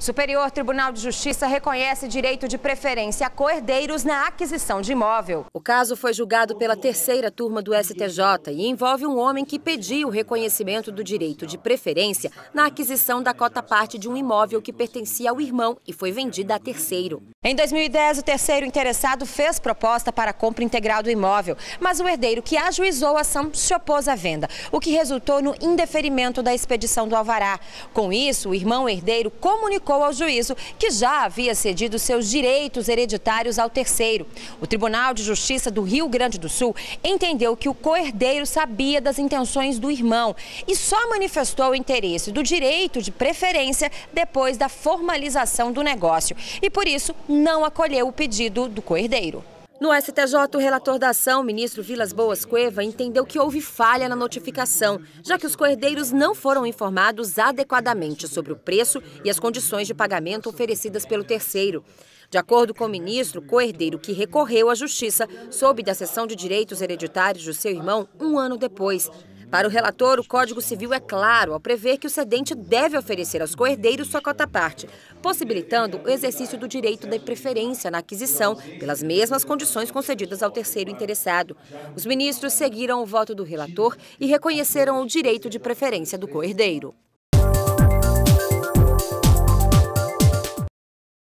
Superior Tribunal de Justiça reconhece direito de preferência a coerdeiros na aquisição de imóvel. O caso foi julgado pela terceira turma do STJ e envolve um homem que pediu o reconhecimento do direito de preferência na aquisição da cota parte de um imóvel que pertencia ao irmão e foi vendida a terceiro. Em 2010, o terceiro interessado fez proposta para a compra integral do imóvel, mas o herdeiro que ajuizou a ação se opôs à venda, o que resultou no indeferimento da expedição do alvará. Com isso, o irmão herdeiro comunicou comunicou ao juízo que já havia cedido seus direitos hereditários ao terceiro. O Tribunal de Justiça do Rio Grande do Sul entendeu que o coerdeiro sabia das intenções do irmão e só manifestou o interesse do direito de preferência depois da formalização do negócio e, por isso, não acolheu o pedido do coerdeiro. No STJ, o relator da ação, ministro Vilas Boas Cueva, entendeu que houve falha na notificação, já que os coerdeiros não foram informados adequadamente sobre o preço e as condições de pagamento oferecidas pelo terceiro. De acordo com o ministro, Coerdeiro, que recorreu à justiça, soube da cessão de direitos hereditários do seu irmão um ano depois. Para o relator, o Código Civil é claro ao prever que o cedente deve oferecer aos coerdeiros sua cota parte, possibilitando o exercício do direito da preferência na aquisição pelas mesmas condições concedidas ao terceiro interessado. Os ministros seguiram o voto do relator e reconheceram o direito de preferência do coerdeiro.